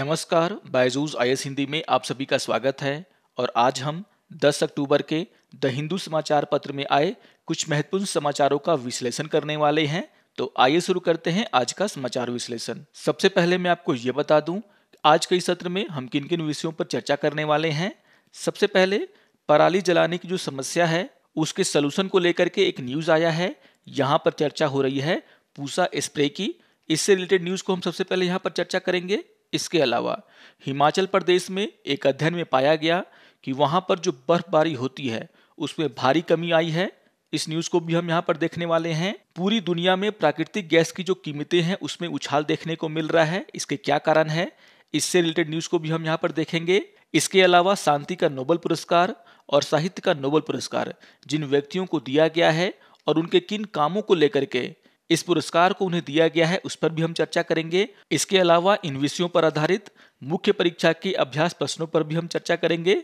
नमस्कार आई आईएस हिंदी में आप सभी का स्वागत है और आज हम 10 अक्टूबर के द हिंदू समाचार पत्र में आए कुछ महत्वपूर्ण समाचारों का विश्लेषण करने वाले हैं तो आइए शुरू करते हैं आज का समाचार विश्लेषण सबसे पहले मैं आपको ये बता दूं आज के सत्र में हम किन किन विषयों पर चर्चा करने वाले हैं सबसे पहले पराली जलाने की जो समस्या है उसके सलूशन को लेकर के एक न्यूज़ आया है यहाँ पर चर्चा हो रही है पूसा स्प्रे की इससे रिलेटेड न्यूज़ को हम सबसे पहले यहाँ पर चर्चा करेंगे इसके अलावा हिमाचल प्रदेश में एक अध्ययन में पाया गया कि वहां पर जो बर्फबारी होती है उसमें भारी कमी आई है इस न्यूज को भी हम यहाँ पर देखने वाले हैं पूरी दुनिया में प्राकृतिक गैस की जो कीमतें हैं उसमें उछाल देखने को मिल रहा है इसके क्या कारण है इससे रिलेटेड न्यूज को भी हम यहाँ पर देखेंगे इसके अलावा शांति का नोबल पुरस्कार और साहित्य का नोबल पुरस्कार जिन व्यक्तियों को दिया गया है और उनके किन कामों को लेकर के इस पुरस्कार को उन्हें दिया गया है उस पर भी हम चर्चा करेंगे इसके अलावा इन विषयों पर आधारित मुख्य परीक्षा के अभ्यास प्रश्नों पर भी हम चर्चा करेंगे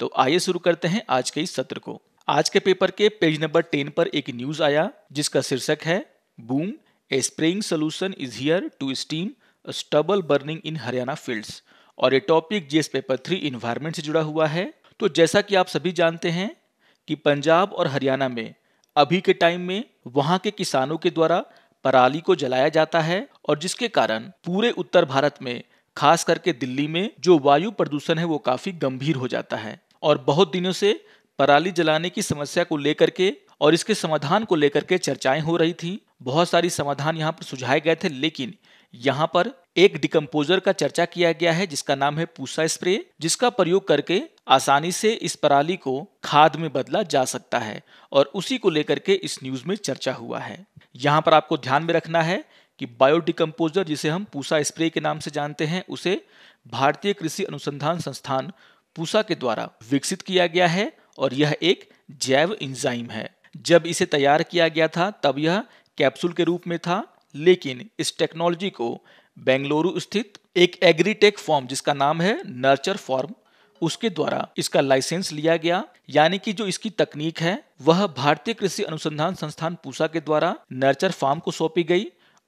तो आइए शुरू करते हैं आज के इस सत्र को आज के पेपर के पेज नंबर टेन पर एक न्यूज आया जिसका शीर्षक है boom a spraying solution is here to steam stubble burning in Haryana fields और ये topic GS paper three environment से जुड़ा हुआ है तो जैसा कि आप सभी जानते हैं कि पंजाब और हरियाणा में अभी के टाइम में वहां के किसानों के द्वारा पराली को जलाया जाता है और जिसके कारण पूरे उत्तर भारत में खास करके दिल्ली में जो वायु प्रदूषण है वो काफी गंभीर हो जाता है और बहुत दिनों से पराली जलाने की समस्या को लेकर के और इसके समाधान को लेकर के चर्चाएं हो रही थी बहुत सारी समाधान यहाँ पर सुझाए गए थे लेकिन यहाँ पर एक डिकम्पोजर का चर्चा किया गया है जिसका नाम है पूसा स्प्रे जिसका प्रयोग करके आसानी से इस पराली को खाद में बदला जा सकता है और उसी को लेकर के इस न्यूज में चर्चा हुआ है यहाँ पर आपको ध्यान में रखना है कि बायोडिकम्पोजर जिसे हम पूसा स्प्रे के नाम से जानते हैं उसे भारतीय कृषि अनुसंधान संस्थान पूसा के द्वारा विकसित किया गया है और यह एक जैव इंजाइम है जब इसे तैयार किया गया था तब यह कैप्सूल के रूप में था लेकिन इस टेक्नोलॉजी को बेंगलुरु स्थित एक एग्रीटेक फॉर्म जिसका नाम है नर्चर फॉर्म उसके द्वारा इसका लाइसेंस लिया गया यानी कि जो इसकी तकनीक है वह भारतीय कृषि अनुसंधान संस्थान पूसा के द्वारा नर्चर फार्म को सौंपी गई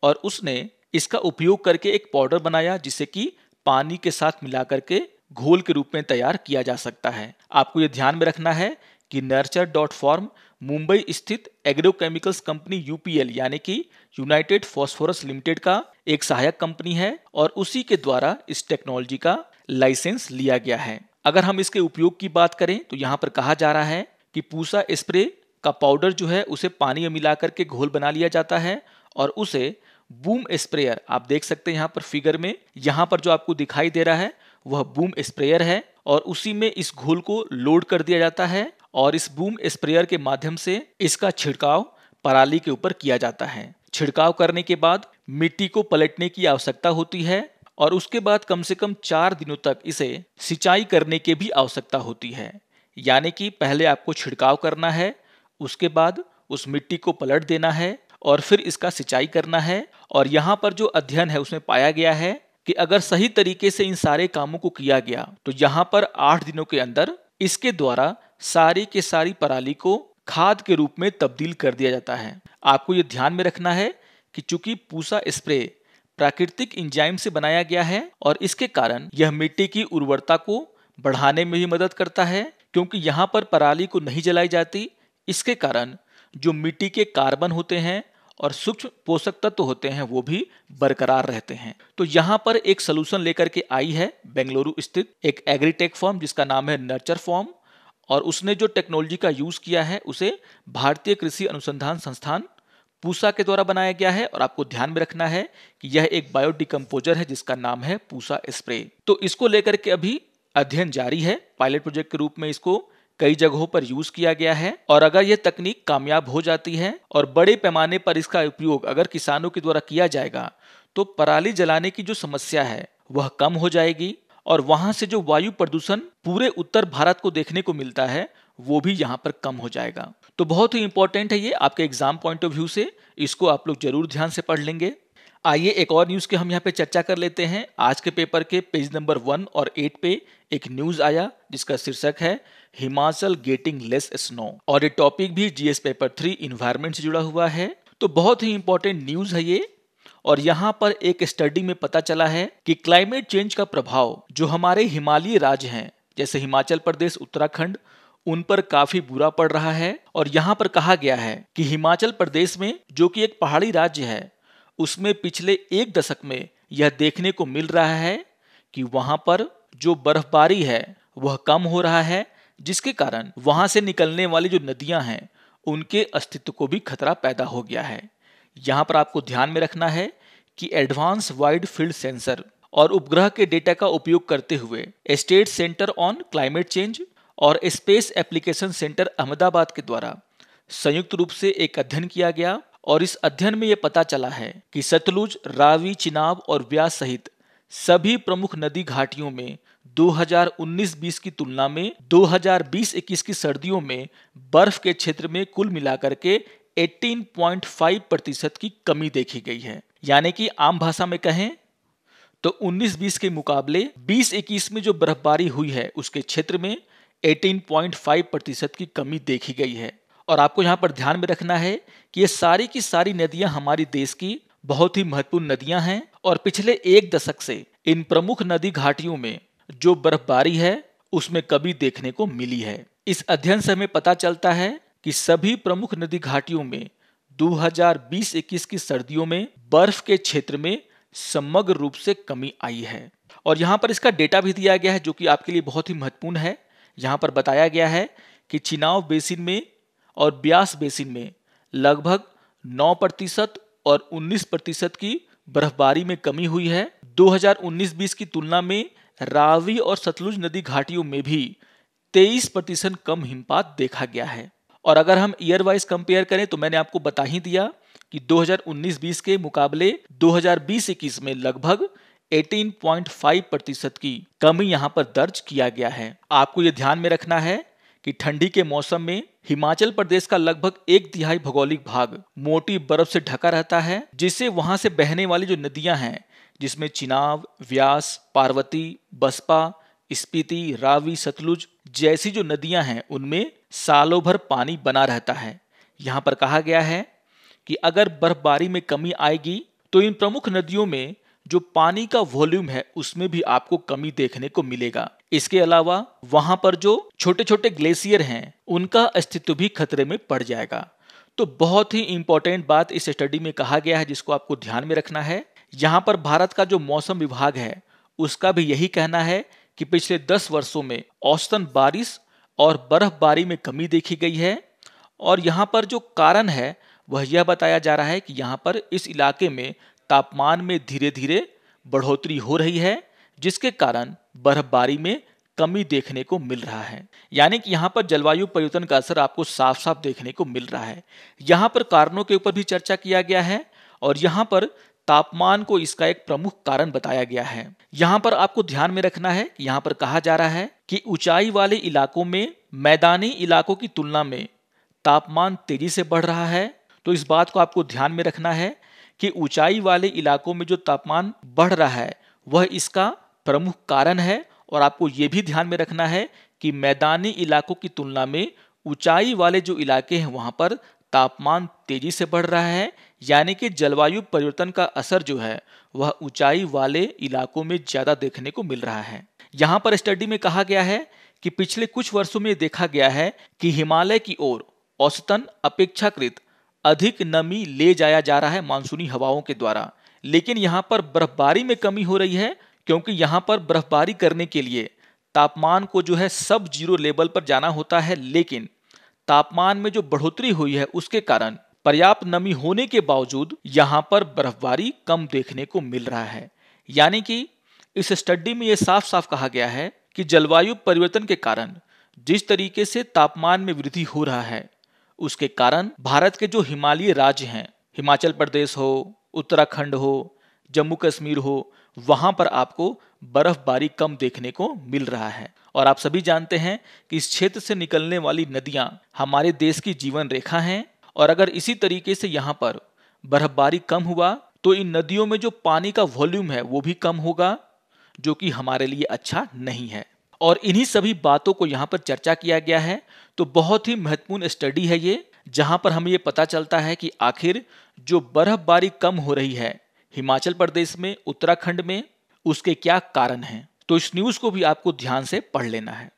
और उसने इसका उपयोग करके एक पाउडर बनाया जिसे कि पानी के साथ मिला करके घोल के रूप में तैयार किया जा सकता है आपको यह ध्यान में रखना है कि नर्चर डॉट फॉर्म मुंबई स्थित एग्रोकेमिकल्स कंपनी यूपीएल यानी कि यूनाइटेड फॉस्फोरस लिमिटेड का एक सहायक कंपनी है और उसी के द्वारा इस टेक्नोलॉजी का लाइसेंस लिया गया है अगर हम इसके उपयोग की बात करें तो यहाँ पर कहा जा रहा है कि पूसा स्प्रे का पाउडर जो है उसे पानी में मिला करके घोल बना लिया जाता है और उसे बूम स्प्रेयर आप देख सकते हैं यहाँ पर फिगर में यहाँ पर जो आपको दिखाई दे रहा है वह बूम स्प्रेयर है और उसी में इस घोल को लोड कर दिया जाता है और इस बूम स्प्रेयर के माध्यम से इसका छिड़काव पराली के ऊपर किया जाता है छिड़काव करने के बाद मिट्टी को पलटने की आवश्यकता होती है और उसके बाद कम से कम चार दिनों तक इसे सिंचाई करने की भी आवश्यकता होती है यानी कि पहले आपको छिड़काव करना है उसके बाद उस मिट्टी को पलट देना है और फिर इसका सिंचाई करना है और यहाँ पर जो अध्ययन है उसमें पाया गया है कि अगर सही तरीके से इन सारे कामों को किया गया तो यहाँ पर आठ दिनों के अंदर इसके द्वारा सारी के सारी पराली को खाद के रूप में तब्दील कर दिया जाता है आपको ये ध्यान में रखना है कि चूंकि पूसा स्प्रे प्राकृतिक इंजाइम से बनाया गया है और इसके कारण यह मिट्टी की उर्वरता को बढ़ाने में भी मदद करता है क्योंकि यहाँ पर पराली को नहीं जलाई जाती इसके कारण जो मिट्टी के कार्बन होते हैं और सूक्ष्म पोषक तत्व होते हैं वो भी बरकरार रहते हैं तो यहाँ पर एक सोल्यूशन लेकर के आई है बेंगलुरु स्थित एक एग्रीटेक फॉर्म जिसका नाम है नर्चर फॉर्म और उसने जो टेक्नोलॉजी का यूज़ किया है उसे भारतीय कृषि अनुसंधान संस्थान पूसा के द्वारा बनाया गया है और आपको ध्यान में रखना है कि यह एक बायोडिकम्पोजर है जिसका नाम है पूसा स्प्रे तो इसको लेकर के अभी अध्ययन जारी है पायलट प्रोजेक्ट के रूप में इसको कई जगहों पर यूज किया गया है और अगर यह तकनीक कामयाब हो जाती है और बड़े पैमाने पर इसका उपयोग अगर किसानों के द्वारा किया जाएगा तो पराली जलाने की जो समस्या है वह कम हो जाएगी और वहां से जो वायु प्रदूषण पूरे उत्तर भारत को देखने को मिलता है वो भी यहाँ पर कम हो जाएगा तो बहुत ही इंपॉर्टेंट है ये आपके एग्जाम पॉइंट ऑफ व्यू से इसको आप लोग जरूर ध्यान से पढ़ लेंगे आइए एक और न्यूज़ के हम यहाँ पे चर्चा कर लेते हैं आज के पेपर के पेज नंबर वन और एट पे एक न्यूज़ आया जिसका शीर्षक है हिमाचल गेटिंग लेस स्नो और ये टॉपिक भी जीएस पेपर थ्री इन्वायरमेंट से जुड़ा हुआ है तो बहुत ही इंपॉर्टेंट न्यूज़ है ये और यहाँ पर एक स्टडी में पता चला है कि क्लाइमेट चेंज का प्रभाव जो हमारे हिमालयी राज्य हैं जैसे हिमाचल प्रदेश उत्तराखंड उन पर काफी बुरा पड़ रहा है और यहाँ पर कहा गया है कि हिमाचल प्रदेश में जो कि एक पहाड़ी राज्य है उसमें पिछले एक दशक में यह देखने को मिल रहा है कि वहां पर जो बर्फबारी है वह कम हो रहा है जिसके कारण वहां से निकलने वाली जो नदियां हैं उनके अस्तित्व को भी खतरा पैदा हो गया है यहां पर आपको ध्यान में रखना है कि एडवांस वाइड फील्ड सेंसर और उपग्रह के डेटा का उपयोग करते हुए state centre on climate change और स्पेस एप्लीकेशन सेंटर अहमदाबाद के द्वारा संयुक्त रूप से एक अध्ययन किया गया और इस अध्ययन में यह पता चला है कि सतलुज रावी चिनाब और व्यास सहित सभी प्रमुख नदी घाटियों में 2019-20 की तुलना में 2020-21 की सर्दियों में बर्फ के क्षेत्र में कुल मिलाकर के 18.5 प्रतिशत की कमी देखी गई है यानी कि आम भाषा में कहें तो 19-20 के मुकाबले 20-21 में जो बर्फबारी हुई है उसके क्षेत्र में 18.5 प्रतिशत की कमी देखी गई है और आपको यहाँ पर ध्यान में रखना है कि ये सारी की सारी नदियां हमारी देश की बहुत ही महत्वपूर्ण नदियां हैं और पिछले एक दशक से इन प्रमुख नदी घाटियों में जो बर्फबारी है उसमें कभी देखने को मिली है इस अध्ययन से हमें पता चलता है कि सभी प्रमुख नदी घाटियों में 2020-21 की सर्दियों में बर्फ के क्षेत्र में समग्र रूप से कमी आई है और यहां पर इसका डेटा भी दिया गया है जो कि आपके लिए बहुत ही महत्वपूर्ण है यहाँ पर बताया गया है कि चिनाव बेसिन में और ब्यास बेसिन में लगभग 9 प्रतिशत और 19 प्रतिशत की बर्फबारी में कमी हुई है 2019-20 की तुलना में रावी और सतलुज नदी घाटियों में भी 23 प्रतिशत कम हिमपात देखा गया है और अगर हम ईयर वाइज कंपेयर करें तो मैंने आपको बता ही दिया कि 2019-20 के मुकाबले 2020-21 में लगभग 18.5 प्रतिशत की कमी यहां पर दर्ज किया गया है आपको ये ध्यान में रखना है कि ठंडी के मौसम में हिमाचल प्रदेश का लगभग एक तिहाई भौगोलिक भाग मोटी बर्फ से ढका रहता है जिससे वहां से बहने वाली जो नदियां हैं जिसमें चिनाव व्यास पार्वती बसपा स्पीति रावी सतलुज जैसी जो नदियां हैं उनमें सालों भर पानी बना रहता है यहां पर कहा गया है कि अगर बर्फबारी में कमी आएगी तो इन प्रमुख नदियों में जो पानी का वॉल्यूम है उसमें भी आपको कमी देखने को मिलेगा इसके अलावा वहां पर जो छोटे छोटे ग्लेशियर हैं उनका अस्तित्व भी खतरे में पड़ जाएगा तो बहुत ही इंपॉर्टेंट बात इस स्टडी में कहा गया है जिसको आपको ध्यान में रखना है यहां पर भारत का जो मौसम विभाग है उसका भी यही कहना है कि पिछले 10 वर्षों में औसतन बारिश और बर्फबारी में कमी देखी गई है और यहाँ पर जो कारण है वह यह बताया जा रहा है कि यहाँ पर इस इलाके में तापमान में धीरे धीरे बढ़ोतरी हो रही है जिसके कारण बर्फबारी में कमी देखने को मिल रहा है यानी कि यहाँ पर जलवायु परिवर्तन का असर आपको साफ साफ देखने को मिल रहा है यहाँ पर कारणों के ऊपर भी चर्चा किया गया है और यहाँ पर तापमान को इसका एक प्रमुख कारण बताया गया है यहाँ पर आपको ध्यान में रखना है यहाँ पर कहा जा रहा है कि ऊंचाई वाले इलाकों में मैदानी इलाकों की तुलना में तापमान तेजी से बढ़ रहा है तो इस बात को आपको ध्यान में रखना है कि ऊंचाई वाले इलाकों में जो तापमान बढ़ रहा है वह इसका प्रमुख कारण है और आपको ये भी ध्यान में रखना है कि मैदानी इलाकों की तुलना में ऊंचाई वाले जो इलाके हैं वहां पर तापमान तेजी से बढ़ रहा है यानी कि जलवायु परिवर्तन का असर जो है वह ऊंचाई वाले इलाकों में ज्यादा देखने को मिल रहा है यहाँ पर स्टडी में कहा गया है कि पिछले कुछ वर्षों में देखा गया है कि हिमालय की ओर औसतन अपेक्षाकृत अधिक नमी ले जाया जा रहा है मानसूनी हवाओं के द्वारा लेकिन यहाँ पर बर्फबारी में कमी हो रही है क्योंकि यहाँ पर बर्फबारी करने के लिए तापमान को जो है सब जीरो लेवल पर जाना होता है लेकिन तापमान में जो बढ़ोतरी हुई है उसके कारण पर्याप्त नमी होने के बावजूद यहाँ पर बर्फबारी कम देखने को मिल रहा है यानी कि इस स्टडी में यह साफ साफ कहा गया है कि जलवायु परिवर्तन के कारण जिस तरीके से तापमान में वृद्धि हो रहा है उसके कारण भारत के जो हिमालयी राज्य हैं हिमाचल प्रदेश हो उत्तराखंड हो जम्मू कश्मीर हो वहां पर आपको बर्फबारी कम देखने को मिल रहा है और आप सभी जानते हैं कि इस क्षेत्र से निकलने वाली नदियां हमारे देश की जीवन रेखा हैं और अगर इसी तरीके से यहां पर बर्फबारी कम हुआ तो इन नदियों में जो पानी का वॉल्यूम है वो भी कम होगा जो कि हमारे लिए अच्छा नहीं है और इन्हीं सभी बातों को यहाँ पर चर्चा किया गया है तो बहुत ही महत्वपूर्ण स्टडी है ये जहां पर हमें ये पता चलता है कि आखिर जो बर्फबारी कम हो रही है हिमाचल प्रदेश में उत्तराखंड में उसके क्या कारण हैं तो इस न्यूज़ को भी आपको ध्यान से पढ़ लेना है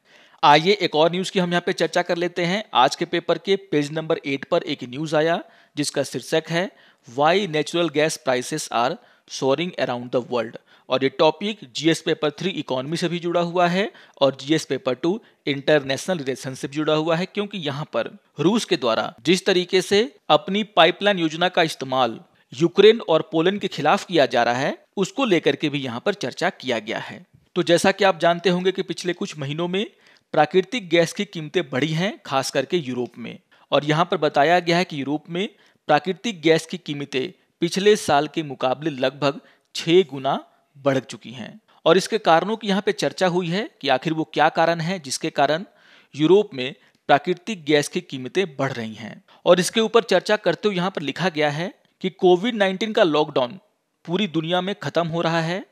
आइए एक और न्यूज़ की हम यहाँ पे चर्चा कर लेते हैं आज के पेपर के पेज नंबर एट पर एक न्यूज़ आया जिसका शीर्षक है why natural gas prices are soaring around the world और ये topic GS paper three economy से भी जुड़ा हुआ है और GS paper two international relationship जुड़ा हुआ है क्योंकि यहाँ पर रूस के द्वारा जिस तरीके से अपनी पाइपलाइन योजना का इस्तेमाल यूक्रेन और पोलैंड के खिलाफ किया जा रहा है उसको लेकर के भी यहाँ पर चर्चा किया गया है तो जैसा कि आप जानते होंगे कि पिछले कुछ महीनों में प्राकृतिक गैस की कीमतें बढ़ी हैं खास करके यूरोप में और यहाँ पर बताया गया है कि यूरोप में प्राकृतिक गैस की कीमतें पिछले साल के मुकाबले लगभग छह गुना बढ़ चुकी हैं और इसके कारणों की यहाँ पे चर्चा हुई है कि आखिर वो क्या कारण है जिसके कारण यूरोप में प्राकृतिक गैस की कीमतें बढ़ रही हैं और इसके ऊपर चर्चा करते हुए यहाँ पर लिखा गया है कि कोविड 19 का लॉकडाउन पूरी दुनिया में खत्म हो रहा है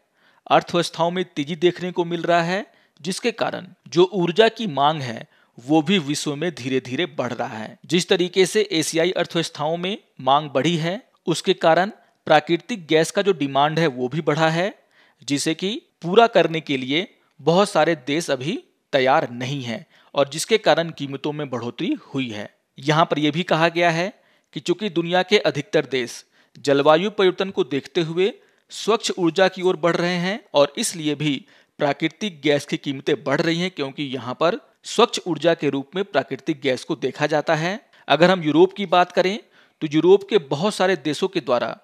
अर्थव्यवस्थाओं में तेजी देखने को मिल रहा है जिसके कारण जो ऊर्जा की मांग है वो भी विश्व में धीरे धीरे बढ़ रहा है जिस तरीके से एशियाई अर्थव्यवस्थाओं में मांग बढ़ी है उसके कारण प्राकृतिक गैस का जो डिमांड है वो भी बढ़ा है जिसे कि पूरा करने के लिए बहुत सारे देश अभी तैयार नहीं हैं और जिसके कारण कीमतों में बढ़ोतरी हुई है यहाँ पर यह भी कहा गया है कि चूंकि दुनिया के अधिकतर देश जलवायु परिवर्तन को देखते हुए स्वच्छ ऊर्जा की ओर बढ़ रहे हैं और इसलिए भी प्राकृतिक गैस की कीमतें बढ़ रही हैं क्योंकि यहाँ पर स्वच्छ ऊर्जा के रूप में प्राकृतिक गैस को देखा जाता है अगर हम यूरोप की बात करें तो यूरोप के बहुत सारे देशों के द्वारा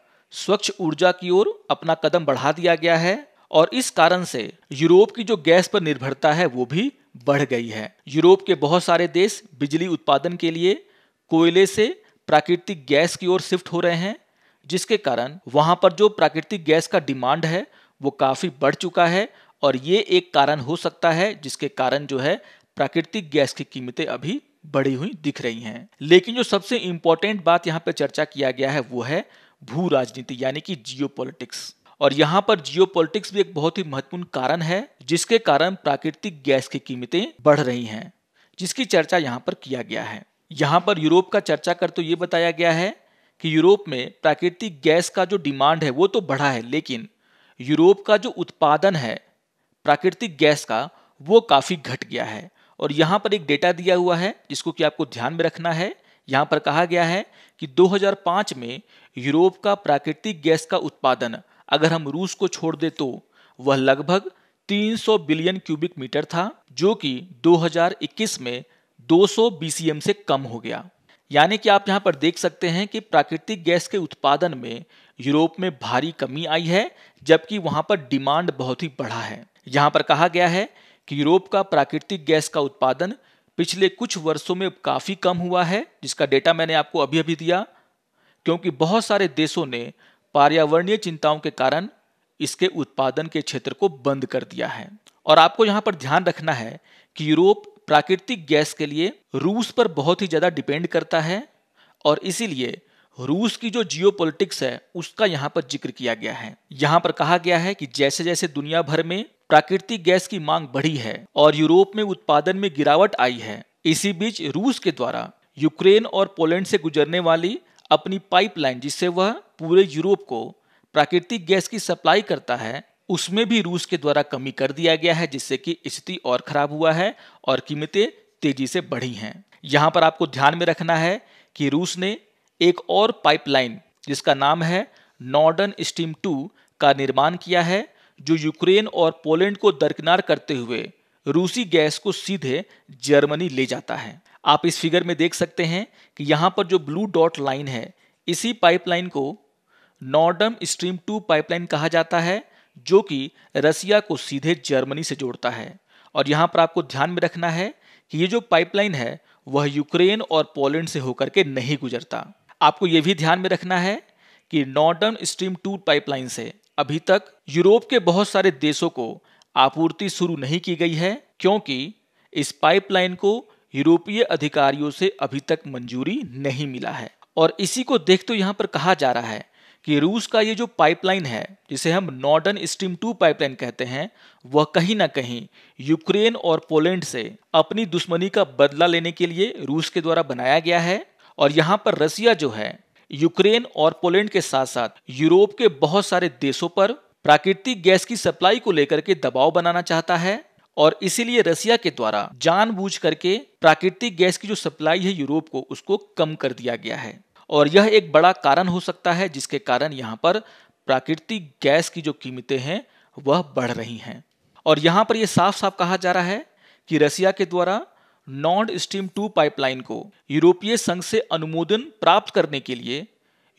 स्वच्छ ऊर्जा की ओर अपना कदम बढ़ा दिया गया है और इस कारण से यूरोप की जो गैस पर निर्भरता है वो भी बढ़ गई है यूरोप के बहुत सारे देश बिजली उत्पादन के लिए कोयले से प्राकृतिक गैस की ओर शिफ्ट हो रहे हैं जिसके कारण वहां पर जो प्राकृतिक गैस का डिमांड है वो काफ़ी बढ़ चुका है और ये एक कारण हो सकता है जिसके कारण जो है प्राकृतिक गैस की कीमतें अभी बढ़ी हुई दिख रही हैं लेकिन जो सबसे इम्पोर्टेंट बात यहाँ पर चर्चा किया गया है वो है भू राजनीति यानी कि जियो और यहाँ पर जियो भी एक बहुत ही महत्वपूर्ण कारण है जिसके कारण प्राकृतिक गैस की कीमतें बढ़ रही हैं जिसकी चर्चा यहाँ पर किया गया है यहाँ पर यूरोप का चर्चा कर तो ये बताया गया है कि यूरोप में प्राकृतिक गैस का जो डिमांड है वो तो बढ़ा है लेकिन यूरोप का जो उत्पादन है प्राकृतिक गैस का वो काफ़ी घट गया है और यहाँ पर एक डेटा दिया हुआ है जिसको कि आपको ध्यान में रखना है यहाँ पर कहा गया है कि 2005 में यूरोप का प्राकृतिक गैस का उत्पादन अगर हम रूस को छोड़ दे तो वह लगभग 300 बिलियन क्यूबिक मीटर था जो कि 2021 में 200 सौ से कम हो गया यानी कि आप यहां पर देख सकते हैं कि प्राकृतिक गैस के उत्पादन में यूरोप में भारी कमी आई है जबकि वहां पर डिमांड बहुत ही बढ़ा है यहां पर कहा गया है कि यूरोप का प्राकृतिक गैस का उत्पादन पिछले कुछ वर्षों में काफ़ी कम हुआ है जिसका डेटा मैंने आपको अभी अभी दिया क्योंकि बहुत सारे देशों ने पर्यावरणीय चिंताओं के कारण इसके उत्पादन के क्षेत्र को बंद कर दिया है और आपको यहां पर ध्यान रखना है कि यूरोप प्राकृतिक गैस के लिए रूस पर बहुत ही ज़्यादा डिपेंड करता है और इसीलिए रूस की जो जियो है उसका यहाँ पर जिक्र किया गया है यहाँ पर कहा गया है कि जैसे जैसे दुनिया भर में प्राकृतिक गैस की मांग बढ़ी है और यूरोप में उत्पादन में गिरावट आई है इसी बीच रूस के द्वारा यूक्रेन और पोलैंड से गुजरने वाली अपनी पाइपलाइन जिससे वह पूरे यूरोप को प्राकृतिक गैस की सप्लाई करता है उसमें भी रूस के द्वारा कमी कर दिया गया है जिससे कि स्थिति और खराब हुआ है और कीमतें तेजी से बढ़ी हैं यहां पर आपको ध्यान में रखना है कि रूस ने एक और पाइपलाइन जिसका नाम है नॉर्डर्न स्ट्रीम टू का निर्माण किया है जो यूक्रेन और पोलैंड को दरकिनार करते हुए रूसी गैस को सीधे जर्मनी ले जाता है आप इस फिगर में देख सकते हैं कि यहां पर जो ब्लू डॉट लाइन है इसी पाइपलाइन को नॉर्डम स्ट्रीम टू पाइपलाइन कहा जाता है जो कि रसिया को सीधे जर्मनी से जोड़ता है और यहां पर आपको ध्यान में रखना है कि ये जो पाइपलाइन है वह यूक्रेन और पोलैंड से होकर के नहीं गुजरता आपको यह भी ध्यान में रखना है कि नॉर्डर्न स्ट्रीम टू पाइपलाइन से अभी तक यूरोप के बहुत सारे देशों को आपूर्ति शुरू नहीं की गई है क्योंकि इस पाइपलाइन को यूरोपीय अधिकारियों से अभी तक मंजूरी नहीं मिला है और इसी को देख तो यहां पर कहा जा रहा है कि रूस का ये जो पाइपलाइन है जिसे हम नॉर्डर्न स्ट्रीम टू पाइपलाइन कहते हैं वह कहीं ना कहीं यूक्रेन और पोलैंड से अपनी दुश्मनी का बदला लेने के लिए रूस के द्वारा बनाया गया है और यहाँ पर रसिया जो है यूक्रेन और पोलैंड के साथ साथ यूरोप के बहुत सारे देशों पर प्राकृतिक गैस की सप्लाई को लेकर के दबाव बनाना चाहता है और इसीलिए रसिया के द्वारा जानबूझ करके प्राकृतिक गैस की जो सप्लाई है यूरोप को उसको कम कर दिया गया है और यह एक बड़ा कारण हो सकता है जिसके कारण यहाँ पर प्राकृतिक गैस की जो कीमतें हैं वह बढ़ रही हैं और यहाँ पर यह साफ साफ कहा जा रहा है कि रसिया के द्वारा नॉर्ड स्ट्रीम टू पाइपलाइन को यूरोपीय संघ से अनुमोदन प्राप्त करने के लिए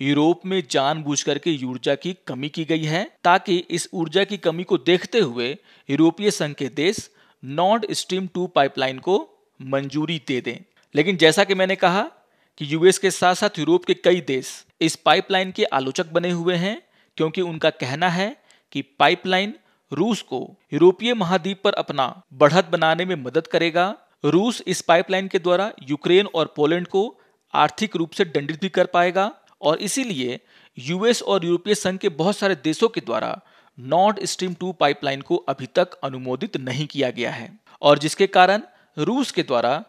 यूरोप में बूझ करके ऊर्जा की कमी की गई है ताकि इस ऊर्जा की कमी को देखते हुए यूरोपीय संघ के देश नॉर्ड स्ट्रीम टू पाइपलाइन को मंजूरी दे दें लेकिन जैसा कि मैंने कहा कि यूएस के साथ साथ यूरोप के कई देश इस पाइपलाइन के आलोचक बने हुए हैं क्योंकि उनका कहना है कि पाइपलाइन रूस को यूरोपीय महाद्वीप पर अपना बढ़त बनाने में मदद करेगा रूस इस पाइपलाइन के द्वारा यूक्रेन और पोलैंड को आर्थिक रूप से दंडित भी कर पाएगा और इसीलिए यूएस और यूरोपीय संघ के बहुत सारे देशों के द्वारा नॉर्थ स्ट्रीम टू पाइपलाइन को अभी तक अनुमोदित नहीं किया गया है और जिसके कारण रूस के द्वारा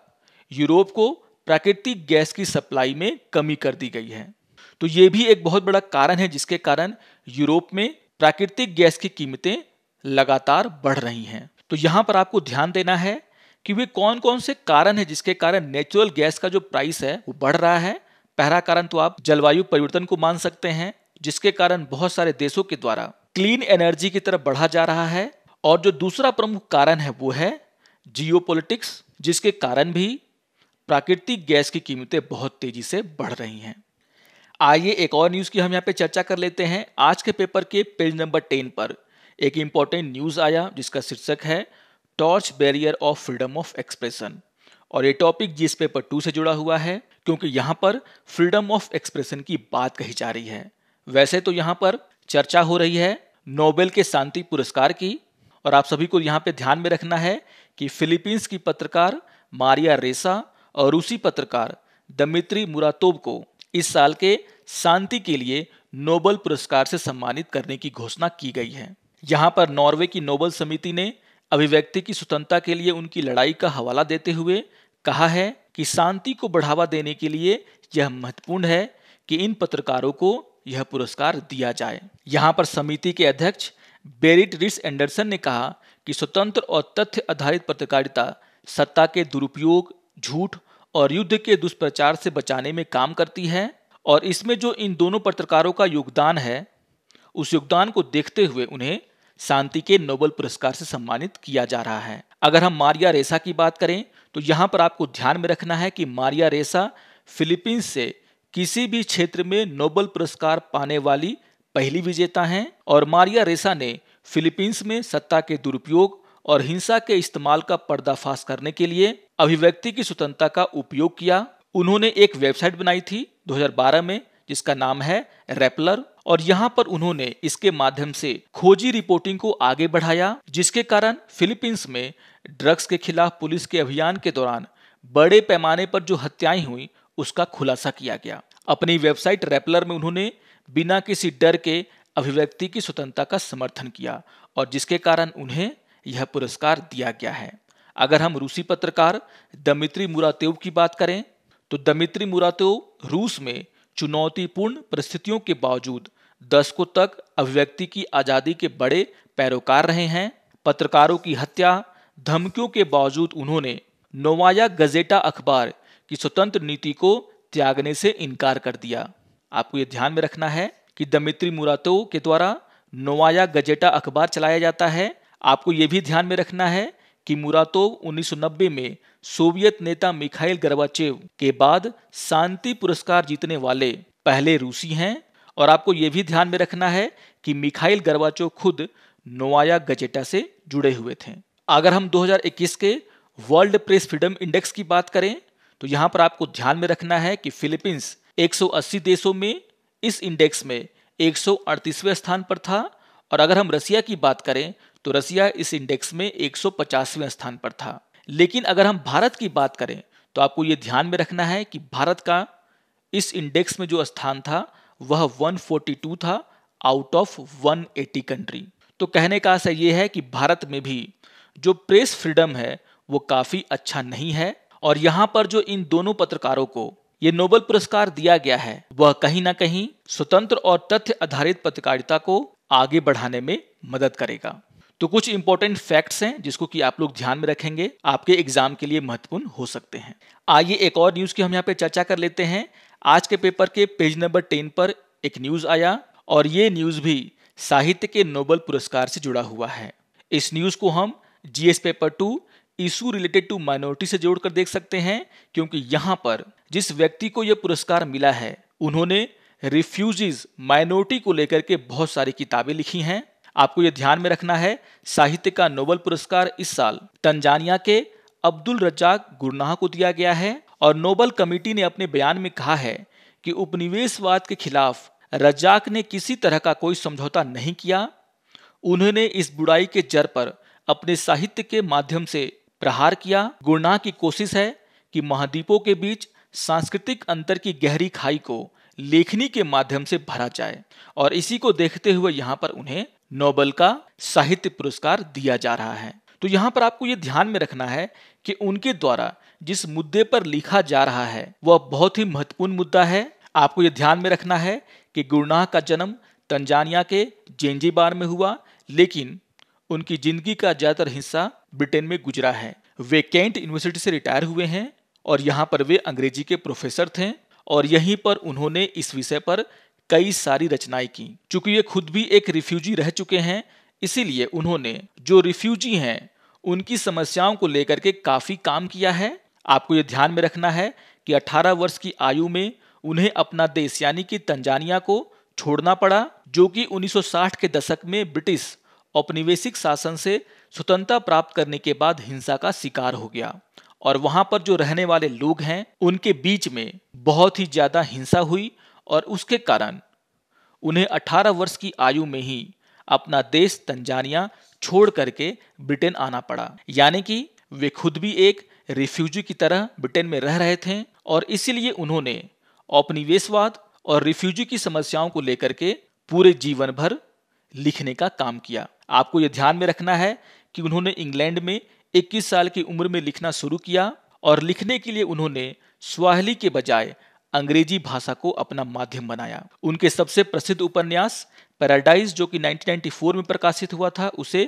यूरोप को प्राकृतिक गैस की सप्लाई में कमी कर दी गई है तो ये भी एक बहुत बड़ा कारण है जिसके कारण यूरोप में प्राकृतिक गैस की कीमतें लगातार बढ़ रही हैं तो यहाँ पर आपको ध्यान देना है कि वे कौन कौन से कारण है जिसके कारण नेचुरल गैस का जो प्राइस है वो बढ़ रहा है पहला कारण तो आप जलवायु परिवर्तन को मान सकते हैं जिसके कारण बहुत सारे देशों के द्वारा क्लीन एनर्जी की तरफ बढ़ा जा रहा है और जो दूसरा प्रमुख कारण है वो है जियोपॉलिटिक्स जिसके कारण भी प्राकृतिक गैस की कीमतें बहुत तेजी से बढ़ रही हैं आइए एक और न्यूज़ की हम यहाँ पे चर्चा कर लेते हैं आज के पेपर के पेज नंबर टेन पर एक इम्पॉर्टेंट न्यूज़ आया जिसका शीर्षक है torch barrier of freedom of expression और ये टॉपिक जिस पेपर टू से जुड़ा हुआ है क्योंकि यहाँ पर फ्रीडम ऑफ एक्सप्रेशन की बात कही जा रही है वैसे तो यहाँ पर चर्चा हो रही है नोबेल के शांति पुरस्कार की और आप सभी को यहाँ पे ध्यान में रखना है कि फिलीपींस की पत्रकार मारिया रेसा और रूसी पत्रकार दमित्री मुरातोब को इस साल के शांति के लिए नोबल पुरस्कार से सम्मानित करने की घोषणा की गई है यहाँ पर नॉर्वे की नोबल समिति ने अभिव्यक्ति की स्वतंत्रता के लिए उनकी लड़ाई का हवाला देते हुए कहा है कि शांति को बढ़ावा देने के लिए यह महत्वपूर्ण है कि इन पत्रकारों को यह पुरस्कार दिया जाए यहाँ पर समिति के अध्यक्ष बेरिट रिस एंडरसन ने कहा कि स्वतंत्र और तथ्य आधारित पत्रकारिता सत्ता के दुरुपयोग झूठ और युद्ध के दुष्प्रचार से बचाने में काम करती है और इसमें जो इन दोनों पत्रकारों का योगदान है उस योगदान को देखते हुए उन्हें शांति के नोबल पुरस्कार से सम्मानित किया जा रहा है अगर हम मारिया रेसा की बात करें तो यहाँ पर आपको ध्यान में रखना है कि मारिया रेसा फिलीपींस से किसी भी क्षेत्र में नोबल पुरस्कार पाने वाली पहली विजेता हैं और मारिया रेसा ने फिलीपींस में सत्ता के दुरुपयोग और हिंसा के इस्तेमाल का पर्दाफाश करने के लिए अभिव्यक्ति की स्वतंत्रता का उपयोग किया उन्होंने एक वेबसाइट बनाई थी 2012 में जिसका नाम है रेपलर और यहाँ पर उन्होंने इसके माध्यम से खोजी रिपोर्टिंग को आगे बढ़ाया जिसके कारण फिलीपींस में ड्रग्स के खिलाफ पुलिस के अभियान के दौरान बड़े पैमाने पर जो हत्याएं हुई उसका खुलासा किया गया अपनी वेबसाइट रेपलर में उन्होंने बिना किसी डर के अभिव्यक्ति की स्वतंत्रता का समर्थन किया और जिसके कारण उन्हें यह पुरस्कार दिया गया है अगर हम रूसी पत्रकार दमित्री मुरातेव की बात करें तो दमित्री मुरातेव रूस में चुनौतीपूर्ण परिस्थितियों के बावजूद दशकों तक अभिव्यक्ति की आज़ादी के बड़े पैरोकार रहे हैं पत्रकारों की हत्या धमकियों के बावजूद उन्होंने नोवाया गजेटा अखबार की स्वतंत्र नीति को त्यागने से इनकार कर दिया आपको ये ध्यान में रखना है कि दमित्री मुरातो के द्वारा नोवाया गजेटा अखबार चलाया जाता है आपको ये भी ध्यान में रखना है कि मुरातोव 1990 में सोवियत नेता मिखाइल गर्बाचेव के बाद शांति पुरस्कार जीतने वाले पहले रूसी हैं और आपको यह भी ध्यान में रखना है कि मिखाइल गर्बाचेव खुद नोवाया गजेटा से जुड़े हुए थे अगर हम 2021 के वर्ल्ड प्रेस फ्रीडम इंडेक्स की बात करें तो यहाँ पर आपको ध्यान में रखना है कि फिलीपींस 180 देशों में इस इंडेक्स में एक स्थान पर था और अगर हम रसिया की बात करें तो रसिया इस इंडेक्स में 150वें स्थान पर था लेकिन अगर हम भारत की बात करें तो आपको यह ध्यान में रखना है कि भारत का इस इंडेक्स में जो स्थान था वह 142 था आउट ऑफ 180 कंट्री तो कहने का असर यह है कि भारत में भी जो प्रेस फ्रीडम है वो काफी अच्छा नहीं है और यहां पर जो इन दोनों पत्रकारों को ये नोबल पुरस्कार दिया गया है वह कहीं ना कहीं स्वतंत्र और तथ्य आधारित पत्रकारिता को आगे बढ़ाने में मदद करेगा तो कुछ इंपॉर्टेंट फैक्ट्स हैं जिसको कि आप लोग ध्यान में रखेंगे आपके एग्जाम के लिए महत्वपूर्ण हो सकते हैं आइए एक और न्यूज की हम यहाँ पे चर्चा कर लेते हैं आज के पेपर के पेज नंबर टेन पर एक न्यूज आया और ये न्यूज भी साहित्य के नोबल पुरस्कार से जुड़ा हुआ है इस न्यूज को हम GS paper two issue related to minority से जोड़कर देख सकते हैं क्योंकि यहाँ पर जिस व्यक्ति को यह पुरस्कार मिला है उन्होंने रिफ्यूजीज माइनॉरिटी को लेकर के बहुत सारी किताबें लिखी हैं आपको यह ध्यान में रखना है साहित्य का नोबल पुरस्कार इस साल तंजानिया के अब्दुल रज्जाक गुरनाह को दिया गया है और नोबल कमेटी ने अपने बयान में कहा है कि उपनिवेशवाद के खिलाफ रज्जाक ने किसी तरह का कोई समझौता नहीं किया उन्होंने इस बुराई के जड़ पर अपने साहित्य के माध्यम से प्रहार किया गुरनाह की कोशिश है कि महाद्वीपों के बीच सांस्कृतिक अंतर की गहरी खाई को लेखनी के माध्यम से भरा जाए और इसी को देखते हुए यहाँ पर उन्हें नोबल का साहित्य पुरस्कार दिया जा रहा है तो यहाँ पर आपको ये ध्यान में रखना है कि उनके द्वारा जिस मुद्दे पर लिखा जा रहा है वह बहुत ही महत्वपूर्ण मुद्दा है आपको ये ध्यान में रखना है कि गुरनाह का जन्म तंजानिया के जेंजीबार में हुआ लेकिन उनकी जिंदगी का ज्यादातर हिस्सा ब्रिटेन में गुजरा है वे कैंट यूनिवर्सिटी से रिटायर हुए हैं और यहाँ पर वे अंग्रेजी के प्रोफेसर थे और यहीं पर उन्होंने इस विषय पर कई सारी रचनाएं की चूंकि ये खुद भी एक रिफ्यूजी रह चुके हैं इसीलिए उन्होंने जो रिफ्यूजी हैं उनकी समस्याओं को लेकर के काफी काम किया है आपको ये ध्यान में रखना है कि 18 वर्ष की आयु में उन्हें अपना देश यानी कि तंजानिया को छोड़ना पड़ा जो कि 1960 के दशक में ब्रिटिश औपनिवेशिक शासन से स्वतंत्रता प्राप्त करने के बाद हिंसा का शिकार हो गया और वहां पर जो रहने वाले लोग हैं उनके बीच में बहुत ही ज्यादा हिंसा हुई और उसके कारण उन्हें 18 वर्ष की आयु में ही अपना देश तंजानिया छोड़ करके ब्रिटेन आना पड़ा यानी कि वे खुद भी एक रिफ्यूजी की तरह ब्रिटेन में रह रहे थे और इसीलिए उन्होंने औपनिवेशवाद और रिफ्यूजी की समस्याओं को लेकर के पूरे जीवन भर लिखने का काम किया आपको यह ध्यान में रखना है कि उन्होंने इंग्लैंड में 21 साल की उम्र में लिखना शुरू किया और लिखने के लिए उन्होंने स्वाहली के बजाय अंग्रेजी भाषा को अपना माध्यम बनाया उनके सबसे प्रसिद्ध उपन्यास पैराडाइज जो कि 1994 में प्रकाशित हुआ था उसे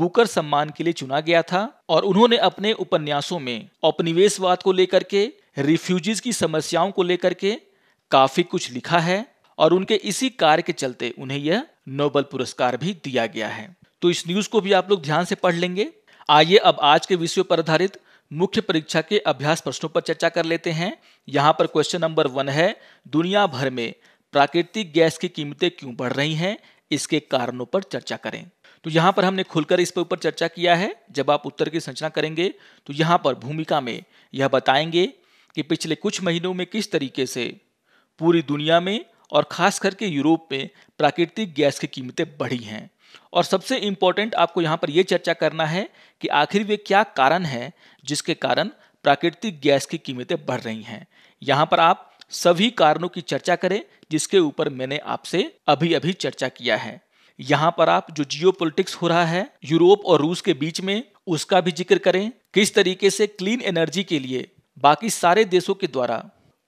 बुकर सम्मान के लिए चुना गया था और उन्होंने अपने उपन्यासों में औपनिवेशवाद को लेकर के रिफ्यूजीज की समस्याओं को लेकर के काफी कुछ लिखा है और उनके इसी कार्य के चलते उन्हें यह नोबल पुरस्कार भी दिया गया है तो इस न्यूज को भी आप लोग ध्यान से पढ़ लेंगे आइए अब आज के विषय पर आधारित मुख्य परीक्षा के अभ्यास प्रश्नों पर चर्चा कर लेते हैं यहाँ पर क्वेश्चन नंबर वन है दुनिया भर में प्राकृतिक गैस की कीमतें क्यों बढ़ रही हैं इसके कारणों पर चर्चा करें तो यहाँ पर हमने खुलकर इस पर ऊपर चर्चा किया है जब आप उत्तर की संरचना करेंगे तो यहाँ पर भूमिका में यह बताएंगे कि पिछले कुछ महीनों में किस तरीके से पूरी दुनिया में और खास करके यूरोप में प्राकृतिक गैस की कीमतें बढ़ी हैं और सबसे इंपॉर्टेंट आपको यहाँ पर यह चर्चा करना है कि आखिर वे क्या कारण हैं जिसके कारण प्राकृतिक गैस की कीमतें बढ़ रही हैं यहाँ पर आप सभी कारणों की चर्चा करें जिसके ऊपर मैंने आपसे अभी अभी चर्चा किया है यहाँ पर आप जो जियो हो रहा है यूरोप और रूस के बीच में उसका भी जिक्र करें किस तरीके से क्लीन एनर्जी के लिए बाकी सारे देशों के द्वारा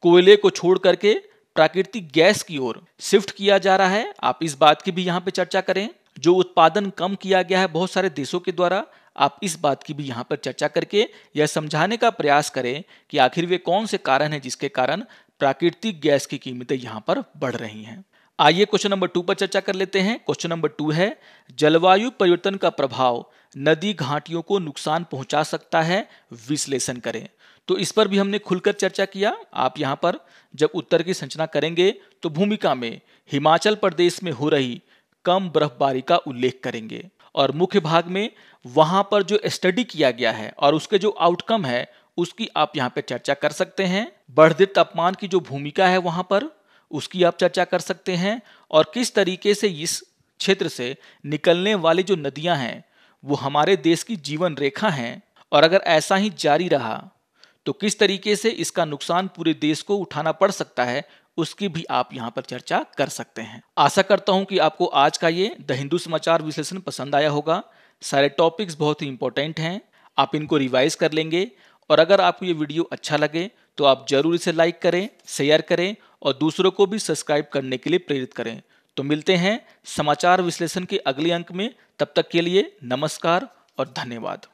कोयले को छोड़ करके प्राकृतिक गैस की ओर शिफ्ट किया जा रहा है आप इस बात की भी यहाँ पे चर्चा करें जो उत्पादन कम किया गया है बहुत सारे देशों के द्वारा आप इस बात की भी यहाँ पर चर्चा करके यह समझाने का प्रयास करें कि आखिर वे कौन से कारण हैं जिसके कारण प्राकृतिक गैस की कीमतें यहाँ पर बढ़ रही हैं आइए क्वेश्चन नंबर टू पर चर्चा कर लेते हैं क्वेश्चन नंबर टू है जलवायु परिवर्तन का प्रभाव नदी घाटियों को नुकसान पहुंचा सकता है विश्लेषण करें तो इस पर भी हमने खुलकर चर्चा किया आप यहां पर जब उत्तर की संचना करेंगे तो भूमिका में हिमाचल प्रदेश में हो रही कम बर्फबारी का उल्लेख करेंगे और मुख्य भाग में वहां पर जो स्टडी किया गया है और उसके जो आउटकम है उसकी आप यहाँ पे चर्चा कर सकते हैं बढ़ते तापमान की जो भूमिका है वहां पर उसकी आप चर्चा कर सकते हैं और किस तरीके से इस क्षेत्र से निकलने वाली जो नदियां हैं वो हमारे देश की जीवन रेखा हैं और अगर ऐसा ही जारी रहा तो किस तरीके से इसका नुकसान पूरे देश को उठाना पड़ सकता है उसकी भी आप यहाँ पर चर्चा कर सकते हैं आशा करता हूँ कि आपको आज का ये द हिंदू समाचार विश्लेषण पसंद आया होगा सारे टॉपिक्स बहुत ही इंपॉर्टेंट हैं आप इनको रिवाइज कर लेंगे और अगर आपको ये वीडियो अच्छा लगे तो आप जरूर इसे लाइक करें शेयर करें और दूसरों को भी सब्सक्राइब करने के लिए प्रेरित करें तो मिलते हैं समाचार विश्लेषण के अगले अंक में तब तक के लिए नमस्कार और धन्यवाद